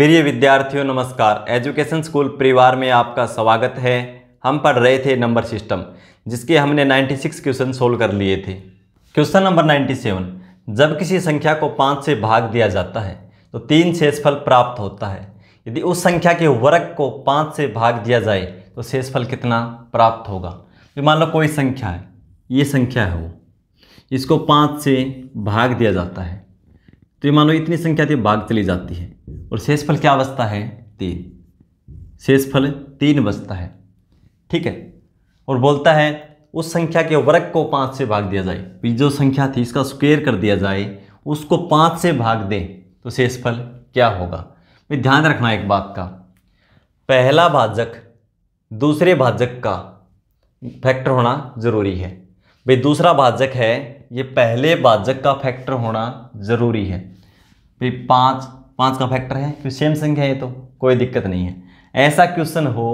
प्रिय विद्यार्थियों नमस्कार एजुकेशन स्कूल परिवार में आपका स्वागत है हम पढ़ रहे थे नंबर सिस्टम जिसके हमने 96 क्वेश्चन सोल्व कर लिए थे क्वेश्चन नंबर 97 जब किसी संख्या को पाँच से भाग दिया जाता है तो तीन शेषफल प्राप्त होता है यदि उस संख्या के वर्ग को पाँच से भाग दिया जाए तो शेषफल कितना प्राप्त होगा तो मान लो कोई संख्या है ये संख्या है वो इसको पाँच से भाग दिया जाता है तो ये मानो इतनी संख्या थी तो भाग चली जाती है और शेषफल क्या बचता है तीन शेषफल तीन बचता है ठीक है और बोलता है उस संख्या के वर्ग को पाँच से भाग दिया जाए जो संख्या थी इसका स्क्वेयर कर दिया जाए उसको पाँच से भाग दें तो शेषफल क्या होगा भाई ध्यान रखना एक बात का पहला भाजक दूसरे भाजक का फैक्टर होना जरूरी है भाई दूसरा भाजक है ये पहले बाजक का फैक्टर होना ज़रूरी है भाई पाँच पाँच का फैक्टर है क्योंकि सेम संख्या है तो कोई दिक्कत नहीं है ऐसा क्वेश्चन हो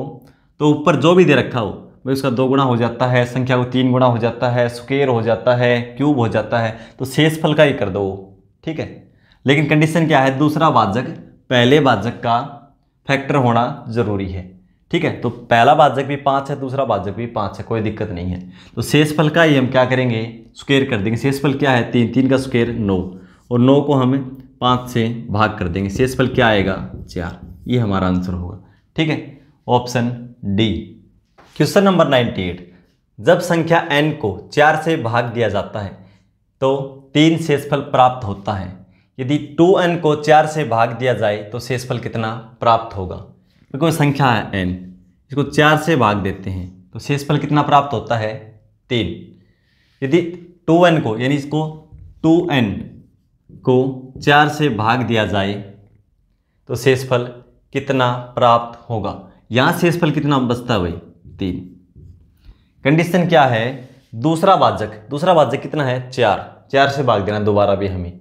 तो ऊपर जो भी दे रखा हो भाई उसका दो गुणा हो जाता है संख्या को तीन गुणा हो जाता है स्क्वेयर हो जाता है क्यूब हो जाता है तो शेष फल का ही कर दो ठीक है लेकिन कंडीशन क्या है दूसरा बाजक पहले बाजक का फैक्टर होना ज़रूरी है ठीक है तो पहला भाजक भी पाँच है दूसरा भाजक भी पाँच है कोई दिक्कत नहीं है तो शेषफल का ही हम क्या करेंगे स्क्वेयर कर देंगे शेषफल क्या है तीन तीन का स्क्वेयर नौ और नौ को हम पाँच से भाग कर देंगे शेषफल क्या आएगा चार ये हमारा आंसर होगा ठीक है option D question number ninety eight जब संख्या एन को चार से भाग दिया जाता है तो तीन शेषफल प्राप्त होता है यदि टू एन को चार से भाग दिया जाए तो शेषफल कितना प्राप्त होगा तो कोई संख्या है एन इसको चार से भाग देते हैं तो शेषफल कितना प्राप्त होता है तीन यदि टू एन को यानी इसको टू एन को चार से भाग दिया जाए तो शेषफल कितना प्राप्त होगा यहाँ शेषफल कितना बचता है तीन कंडीशन क्या है दूसरा भाजक दूसरा भाजक कितना है चार चार से भाग देना दोबारा भी हमें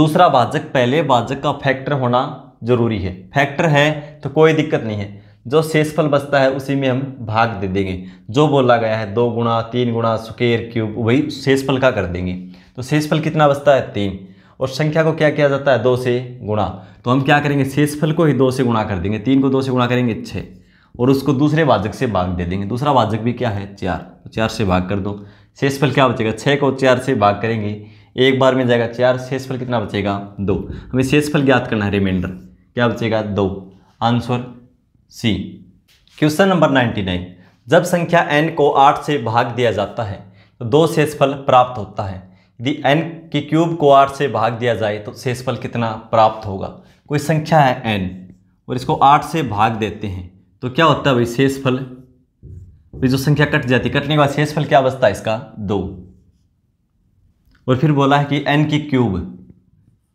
दूसरा भाजक पहले भाजक का फैक्टर होना जरूरी है फैक्टर है तो कोई दिक्कत नहीं है जो शेषफल बचता है उसी में हम भाग दे देंगे जो बोला गया है दो गुणा तीन गुणा सुकेर क्यूब वही शेषफल का कर देंगे तो शेषफल कितना बचता है तीन और संख्या को क्या किया जाता है दो से गुणा तो हम क्या करेंगे शेषफल को ही दो से गुणा कर देंगे तीन को दो से गुणा करेंगे छः और उसको दूसरे वाजक से भाग दे देंगे दूसरा वाजक भी क्या है चार तो चार से भाग कर दो शेषफल क्या बचेगा छः को चार से भाग करेंगे एक बार में जाएगा चार शेषफल कितना बचेगा दो हमें शेषफल ज्ञात करना है रिमाइंडर क्या बचेगा दो answer C question number ninety nine जब संख्या एन को आठ से भाग दिया जाता है तो दो शेषफल प्राप्त होता है यदि एन की क्यूब को आठ से भाग दिया जाए तो शेषफल कितना प्राप्त होगा कोई संख्या है एन और इसको आठ से भाग देते हैं तो क्या होता है भाई शेषफल जो संख्या कट जाती है कटने के बाद शेषफल क्या बचता है इसका दो और फिर बोला है कि एन की क्यूब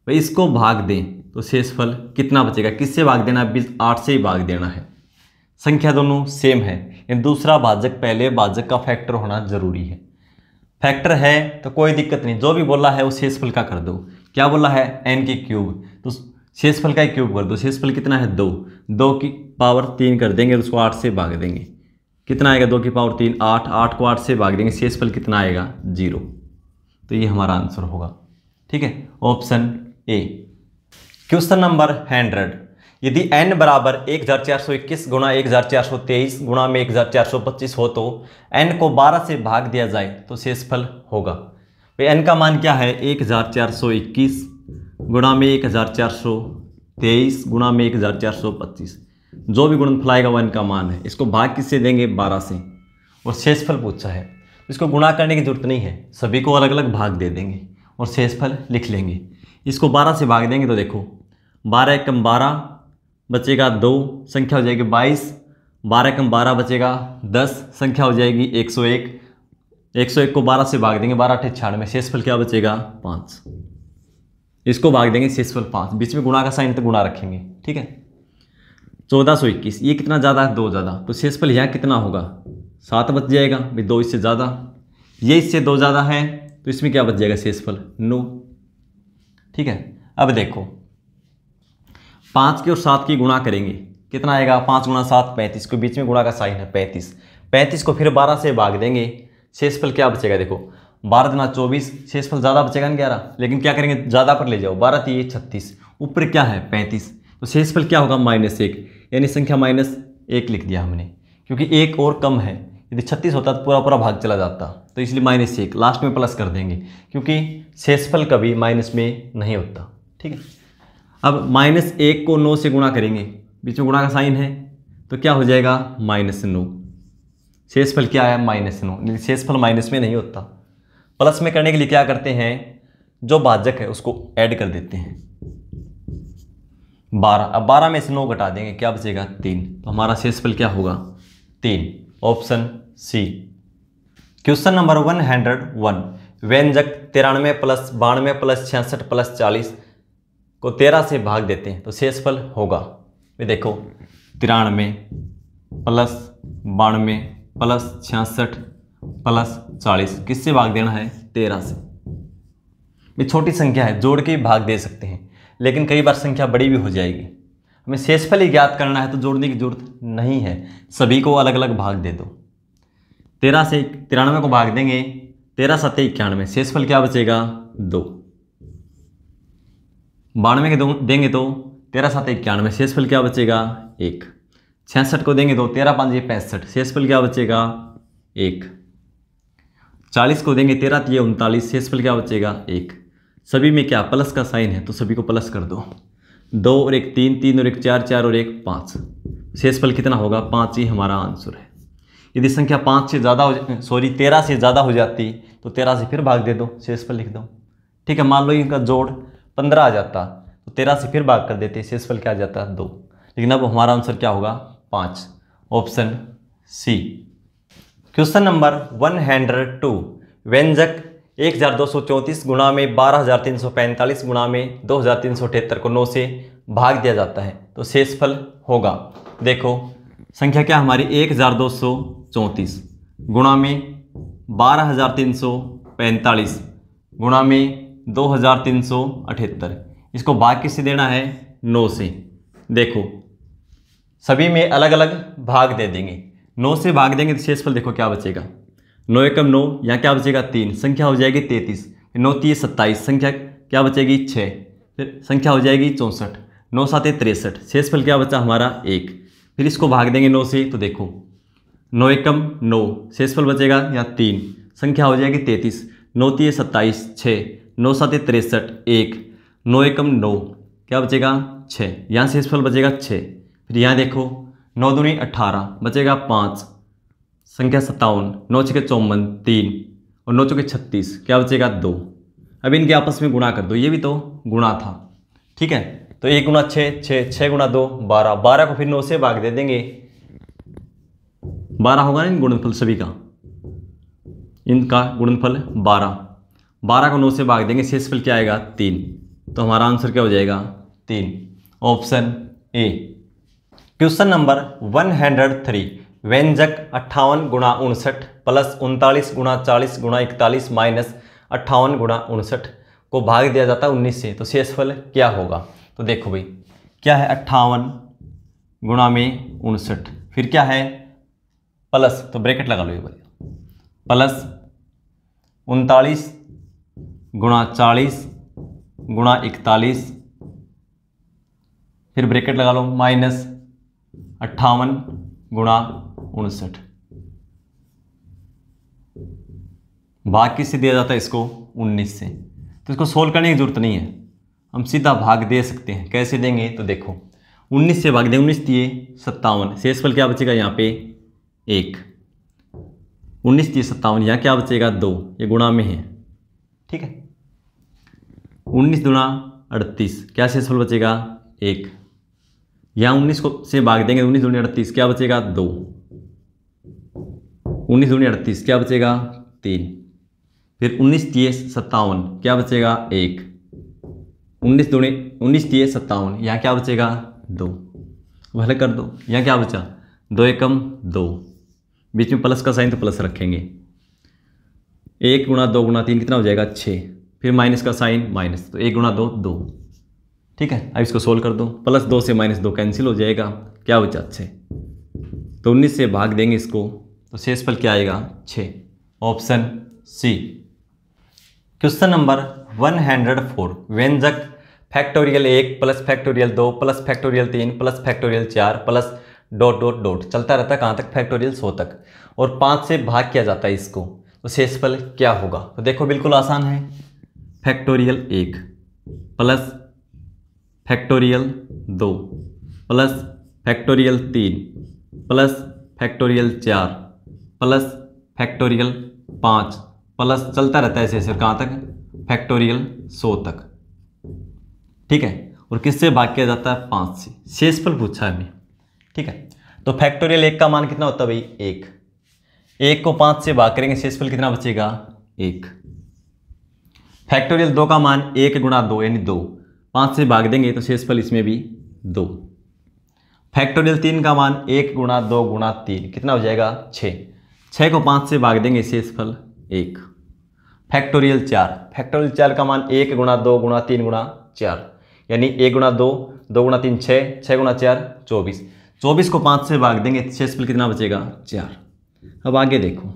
भाई इसको भाग दें तो शेषफल कितना बचेगा किससे भाग देना है बीस आठ से ही भाग देना है संख्या दोनों सेम है दूसरा भाजक पहले भाजक का फैक्टर होना ज़रूरी है फैक्टर है तो कोई दिक्कत नहीं जो भी बोला है वो शेषफल का कर दो क्या बोला है एन की क्यूब तो शेषफल का ही क्यूब कर दो शेषफल कितना है दो दो की पावर तीन कर देंगे तो उसको आठ से भाग देंगे कितना आएगा दो की पावर तीन आठ आठ को आठ से भाग देंगे शेषफल कितना आएगा जीरो तो ये हमारा आंसर होगा ठीक है option A question number hundred यदि n बराबर एक हज़ार चार सौ इक्कीस गुणा एक हज़ार चार सौ तेईस गुणा में एक हज़ार चार सौ पच्चीस हो तो n को 12 से भाग दिया जाए तो शेषफल होगा भाई तो n का मान क्या है एक हज़ार चार सौ इक्कीस गुणा में एक हज़ार चार सौ तेईस गुणा में एक हज़ार चार सौ पच्चीस जो भी गुण आएगा वो एन का मान है इसको भाग किससे देंगे बारह से और शेषफल पूछा है इसको गुणा करने की जरूरत नहीं है सभी को अलग अलग भाग दे देंगे और शेषफल लिख लेंगे इसको बारह से भाग देंगे तो देखो बारह कम बारह बचेगा दो संख्या हो जाएगी बाईस बारह कम बारह बचेगा दस संख्या हो जाएगी एक सौ एक एक सौ एक को बारह से भाग देंगे बारह अठे में शेषफल क्या बचेगा पाँच इसको भाग देंगे शेषफल पाँच बीच में गुणा का साइन तो गुणा रखेंगे ठीक है चौदह सौ इक्कीस ये कितना ज़्यादा है दो ज़्यादा तो शेषफल यहाँ कितना होगा सात बच जाएगा भाई दो इससे ज़्यादा ये इससे दो ज़्यादा है तो इसमें क्या बच जाएगा शेषफल नौ ठीक है अब देखो पाँच के और सात की गुणा करेंगे कितना आएगा पाँच गुणा सात पैंतीस के बीच में गुणा का साइन है पैंतीस पैंतीस को फिर बारह से भाग देंगे शेषफल क्या बचेगा देखो बारह दिना चौबीस शेषफल ज़्यादा बचेगा ना ग्यारह लेकिन क्या करेंगे ज़्यादा पर ले जाओ बारह तीन छत्तीस ऊपर क्या है पैंतीस तो शेषफल क्या होगा माइनस एक यानी संख्या माइनस एक लिख दिया हमने क्योंकि एक और कम है यदि छत्तीस होता तो पूरा पूरा भाग चला जाता तो इसलिए माइनस एक लास्ट में प्लस कर देंगे क्योंकि शेषफल कभी माइनस में नहीं होता ठीक है अब माइनस एक को नौ से गुणा करेंगे बीच में गुणा का साइन है तो क्या हो जाएगा माइनस नौ शेषफल क्या है माइनस नौ शेषफल माइनस में नहीं होता प्लस में करने के लिए क्या करते हैं जो भाजक है उसको ऐड कर देते हैं बारह अब बारह में से नौ घटा देंगे क्या बचेगा तीन तो हमारा शेषफल क्या होगा तीन option C question number one hundred one व्यंजक तिरानवे प्लस बानवे प्लस छियासठ प्लस चालीस को तेरह से भाग देते हैं तो शेषफल होगा ये देखो तिरानवे प्लस बानवे प्लस छियासठ प्लस चालीस किससे भाग देना है तेरह से ये छोटी संख्या है जोड़ के भाग दे सकते हैं लेकिन कई बार संख्या बड़ी भी हो जाएगी हमें शेषफल ही ज्ञात करना है तो जोड़ने की जरूरत नहीं है सभी को अलग अलग भाग दे दो तेरह से तिरानवे को भाग देंगे तेरह सत्य इक्यानवे शेषफल क्या बचेगा दो बानवे के दो देंगे तो तेरह सात इक्यानवे शेषफल क्या बचेगा एक छियासठ को देंगे तो तेरह पाँच ये पैंसठ शेषफल क्या बचेगा एक चालीस को देंगे तेरह तीय उनतालीस शेषफल क्या बचेगा एक सभी में क्या प्लस का साइन है तो सभी को प्लस कर दो दो और एक तीन तीन और एक चार चार और एक पाँच शेषफल कितना होगा पाँच ही हमारा आंसर है यदि संख्या पाँच से ज़्यादा हो सॉरी तेरह से ज़्यादा हो जाती तो तेरह से फिर भाग दे दो शेषफल लिख दो ठीक है मान लो इनका जोड़ पंद्रह आ जाता तो तेरह से फिर भाग कर देते शेषफल क्या आ जाता दो लेकिन अब हमारा आंसर क्या होगा पाँच option C question number one hundred two व्यंजक एक हज़ार दो सौ चौंतीस गुणा में बारह हज़ार तीन सौ पैंतालीस गुणा में दो हज़ार तीन सौ अठहत्तर को नौ से भाग दिया जाता है तो शेषफल होगा देखो संख्या क्या हमारी एक हज़ार दो सौ चौंतीस गुणा में बारह हज़ार तीन सौ पैंतालीस गुणा में दो हज़ार तीन सौ अठहत्तर इसको भाग किससे देना है नौ से देखो सभी में अलग अलग भाग दे देंगे नौ से भाग देंगे तो शेषफल देखो क्या बचेगा नौ एकम नौ यहाँ क्या बचेगा तीन संख्या हो जाएगी तैंतीस नौ तीस सत्ताईस संख्या क्या बचेगी छः फिर संख्या हो जाएगी चौंसठ नौ सात तिरसठ शेषफल क्या बचा हमारा एक फिर इसको भाग देंगे नौ से तो देखो नौ एकम नौ शेषफल बचेगा यहाँ तीन संख्या हो जाएगी तैंतीस नौ तीय सत्ताईस छः नौ सात तिरसठ एक नौ एकम नौ क्या बचेगा छः यहाँ शेषफल बचेगा छः फिर यहाँ देखो नौ दूनी अट्ठारह बचेगा पाँच संख्या सत्तावन नौ छके चौवन तीन और नौ चौके छत्तीस क्या बचेगा दो अब इनके आपस में गुणा कर दो ये भी तो गुणा था ठीक है तो एक गुणा छः छः छः गुणा दो बारह बारह को फिर नौ से भाग दे देंगे बारह होगा ना इन गुणनफल सभी का इनका गुणनफल बारह बारह को नौ से भाग देंगे शेषफल क्या आएगा तीन तो हमारा आंसर क्या हो जाएगा तीन option A question number one hundred three व्यंजक अट्ठावन गुणा उनसठ प्लस उनतालीस गुणा चालीस गुणा इकतालीस माइनस अट्ठावन गुणा उनसठ को भाग दिया जाता है उन्नीस से तो शेषफल क्या होगा तो देखो भाई क्या है अट्ठावन गुणा में उनसठ फिर क्या है प्लस तो ब्रैकेट लगा लो ये भाई प्लस उनतालीस गुणा चालीस गुणा इकतालीस फिर ब्रैकेट लगा लो माइनस अट्ठावन गुणा उनसठ भाग किससे दिया जाता है इसको 19 से तो इसको सोल्व करने की ज़रूरत नहीं है हम सीधा भाग दे सकते हैं कैसे देंगे तो देखो 19 से भाग दें उन्नीस दिए सत्तावन शेषफल क्या बचेगा यहाँ पे एक 19 दिए सत्तावन यहाँ क्या बचेगा दो ये गुणा में है ठीक है 19 गुणा अड़तीस क्या शेषफल बचेगा एक यहाँ उन्नीस को से भाग देंगे तो उन्नीस दूनी अड़तीस क्या बचेगा दो उन्नीस दूनी अड़तीस क्या बचेगा तीन फिर उन्नीस तीय सत्तावन क्या बचेगा एक उन्नीस दूनी उन्नीस तीय सत्तावन यहाँ क्या बचेगा दो भले कर दो यहाँ क्या बचा दो एकम दो बीच में प्लस का साइन तो प्लस रखेंगे एक गुणा दो गुणा तीन कितना हो जाएगा छः फिर माइनस का साइन माइनस तो एक गुणा दो दो ठीक है अब इसको सोल्व कर दो प्लस दो से माइनस दो कैंसिल हो जाएगा क्या बचा अच्छे तो उन्नीस से भाग देंगे इसको तो शेषफल क्या आएगा छः option C question number one hundred four व्यंजक फैक्टोरियल एक प्लस फैक्टोरियल दो प्लस फैक्टोरियल तीन प्लस फैक्टोरियल चार प्लस डॉट डॉट डॉट चलता रहता है कहाँ तक फैक्टोरियल सौ तक और पाँच से भाग किया जाता है इसको तो शेषफल क्या होगा तो देखो बिल्कुल आसान है फैक्टोरियल एक प्लस फैक्टोरियल दो प्लस फैक्टोरियल तीन प्लस फैक्टोरियल चार प्लस फैक्टोरियल पाँच प्लस चलता रहता है ऐसे ऐसे कहाँ तक फैक्टोरियल सौ तक ठीक है और किससे भाग किया जाता है पाँच से शेषफल पूछा है ठीक है तो फैक्टोरियल एक का मान कितना होता है भाई एक एक को पाँच से भाग करेंगे शेषफल कितना बचेगा एक फैक्टोरियल दो का मान एक गुणा दो यानी दो पाँच से भाग देंगे तो शेषफल इसमें भी दो फैक्टोरियल तीन का मान एक गुणा दो गुणा तीन कितना हो जाएगा छः छः को पाँच से भाग देंगे शेषफल एक फैक्टोरियल चार फैक्टोरियल चार का मान एक गुणा दो गुणा तीन गुणा चार यानी एक गुणा दो दो गुणा तीन छः छः गुणा चार चौबीस चौबीस को पाँच से भाग देंगे तो शेषफल कितना बचेगा चार अब आगे देखो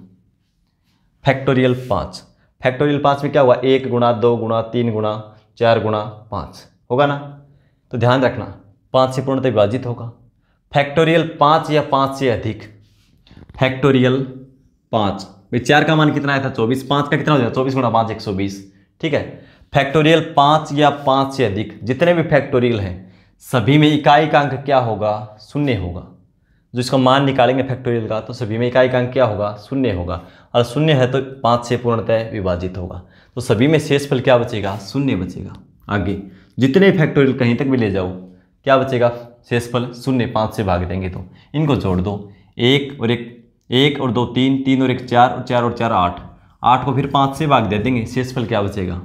फैक्टोरियल पाँच फैक्टोरियल पाँच में क्या हुआ एक गुणा दो गुणा तीन गुणा चार गुणा पाँच होगा ना तो ध्यान रखना पाँच से पूर्णतः विभाजित होगा फैक्टोरियल पाँच या पाँच से अधिक फैक्टोरियल पाँच भाई चार का मान कितना आया था चौबीस पाँच का कितना हो जाएगा चौबीस गुणा पाँच एक सौ बीस ठीक है फैक्टोरियल पाँच या पाँच से अधिक जितने भी फैक्टोरियल हैं सभी में इकाई का अंक क्या होगा शून्य होगा जो इसका मान निकालेंगे फैक्टोरियल का तो सभी में इकाई का अंक क्या होगा शून्य होगा और शून्य है तो पाँच से पूर्णतः विभाजित होगा तो सभी में शेष फल क्या बचेगा शून्य बचेगा आगे जितने फैक्टोरियल कहीं तक भी ले जाओ क्या बचेगा शेष फल शून्य पाँच से भाग देंगे तो इनको जोड़ दो एक और एक एक और दो तीन तीन और एक चार और चार और चार आठ आठ को फिर पाँच से भाग दे देंगे शेष फल क्या बचेगा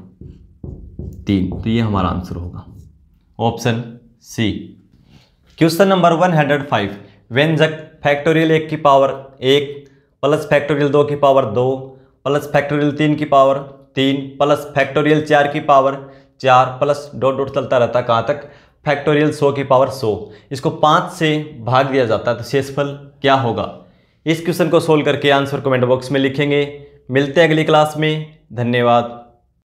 तीन तो ये हमारा आंसर होगा option C question number one hundred five व्यंजक फैक्टोरियल एक की पावर एक प्लस फैक्टोरियल दो की पावर दो प्लस फैक्टोरियल तीन की पावर तीन प्लस फैक्टोरियल चार की पावर चार प्लस डॉट डॉट चलता रहता है कहाँ तक फैक्टोरियल सौ की पावर सौ इसको पाँच से भाग दिया जाता है तो शेषफल क्या होगा इस क्वेश्चन को सोल्व करके आंसर कमेंट बॉक्स में लिखेंगे मिलते हैं अगली क्लास में धन्यवाद